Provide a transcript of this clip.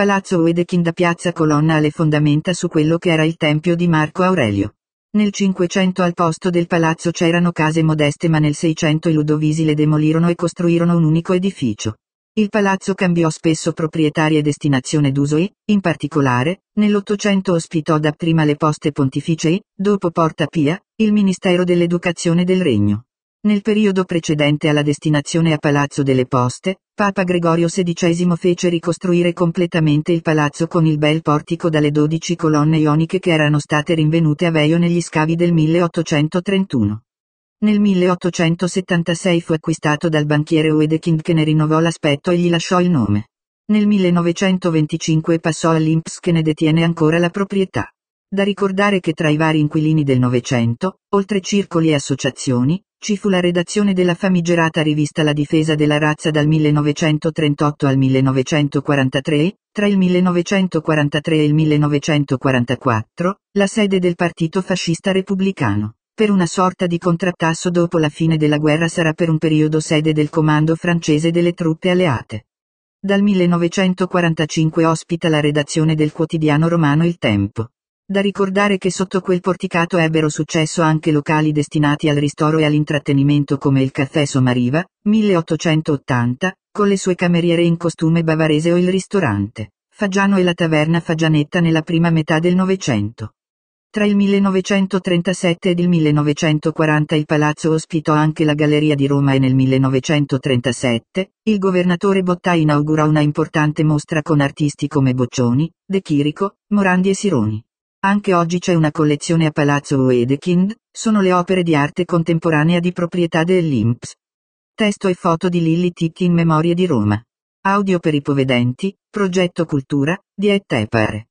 palazzo Wedekin da piazza Colonna alle fondamenta su quello che era il tempio di Marco Aurelio. Nel Cinquecento al posto del palazzo c'erano case modeste ma nel Seicento i Ludovisi le demolirono e costruirono un unico edificio. Il palazzo cambiò spesso proprietari e destinazione d'uso e, in particolare, nell'Ottocento ospitò dapprima le poste pontificie dopo Porta Pia, il Ministero dell'Educazione del Regno. Nel periodo precedente alla destinazione a Palazzo delle Poste, Papa Gregorio XVI fece ricostruire completamente il palazzo con il bel portico dalle dodici colonne ioniche che erano state rinvenute a Veio negli scavi del 1831. Nel 1876 fu acquistato dal banchiere Wedekind che ne rinnovò l'aspetto e gli lasciò il nome. Nel 1925 passò all'Imps che ne detiene ancora la proprietà. Da ricordare che tra i vari inquilini del Novecento, oltre circoli e associazioni, ci fu la redazione della famigerata rivista La difesa della razza dal 1938 al 1943, tra il 1943 e il 1944, la sede del Partito Fascista Repubblicano. Per una sorta di contrattasso dopo la fine della guerra sarà per un periodo sede del comando francese delle truppe alleate. Dal 1945 ospita la redazione del quotidiano romano Il Tempo. Da ricordare che sotto quel porticato ebbero successo anche locali destinati al ristoro e all'intrattenimento come il Caffè Somariva, 1880, con le sue cameriere in costume bavarese o il ristorante, Fagiano e la taverna Fagianetta nella prima metà del Novecento. Tra il 1937 ed il 1940 il palazzo ospitò anche la Galleria di Roma e nel 1937 il governatore Bottà inaugurò una importante mostra con artisti come Boccioni, De Chirico, Morandi e Sironi. Anche oggi c'è una collezione a Palazzo Wedekind, sono le opere di arte contemporanea di proprietà dell'INPS. Testo e foto di Lilli Titti in memoria di Roma. Audio per i povedenti, progetto cultura, di Ettepare.